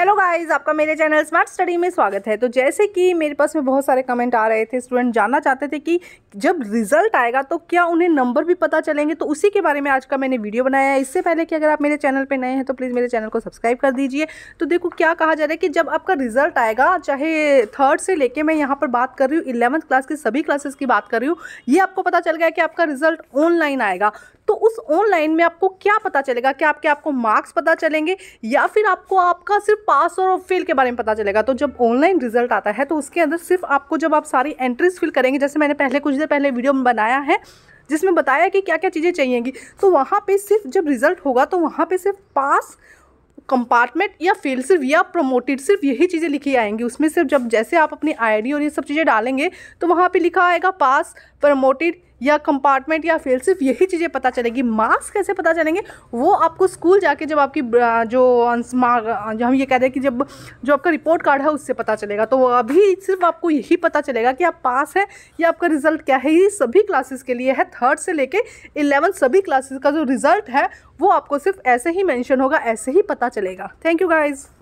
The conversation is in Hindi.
हेलो गाइस आपका मेरे चैनल स्मार्ट स्टडी में स्वागत है तो जैसे कि मेरे पास में बहुत सारे कमेंट आ रहे थे स्टूडेंट जानना चाहते थे कि जब रिजल्ट आएगा तो क्या उन्हें नंबर भी पता चलेंगे तो उसी के बारे में आज का मैंने वीडियो बनाया है इससे पहले कि अगर आप मेरे चैनल पर नए हैं तो प्लीज़ मेरे चैनल को सब्सक्राइब कर दीजिए तो देखो क्या कहा जा रहा है कि जब आपका रिजल्ट आएगा चाहे थर्ड से लेके मैं यहाँ पर बात कर रही हूँ इलेवंथ क्लास की सभी क्लासेस की बात कर रही हूँ ये आपको पता चल गया कि आपका रिजल्ट ऑनलाइन आएगा तो उस ऑनलाइन में आपको क्या पता चलेगा कि आपके आपको मार्क्स पता चलेंगे या फिर आपको आपका सिर्फ पास और फेल के बारे में पता चलेगा तो जब ऑनलाइन रिजल्ट आता है तो उसके अंदर सिर्फ आपको जब आप सारी एंट्रीज फिल करेंगे जैसे मैंने पहले कुछ देर पहले वीडियो बनाया है जिसमें बताया कि क्या क्या चीज़ें चाहिएगी तो वहाँ पे सिर्फ जब रिज़ल्ट होगा तो वहाँ पे सिर्फ पास कंपार्टमेंट या फेल सिर्फ या प्रमोटेड सिर्फ यही चीज़ें लिखी आएंगी उसमें सिर्फ जब जैसे आप अपनी आईडी और ये सब चीज़ें डालेंगे तो वहाँ पे लिखा आएगा पास प्रमोटेड या कंपार्टमेंट या फेल सिर्फ यही चीज़ें पता चलेगी मार्क्स कैसे पता चलेंगे वो आपको स्कूल जाके जब आपकी जो जो हम ये कह रहे हैं कि जब जो आपका रिपोर्ट कार्ड है उससे पता चलेगा तो अभी सिर्फ आपको यही पता चलेगा कि आप पास हैं या आपका रिजल्ट क्या है ये सभी क्लासेस के लिए है थर्ड से लेके इलेवन सभी क्लासेस का जो रिजल्ट है वो आपको सिर्फ ऐसे ही मैंशन होगा ऐसे ही पता चलेगा थैंक यू गाइज़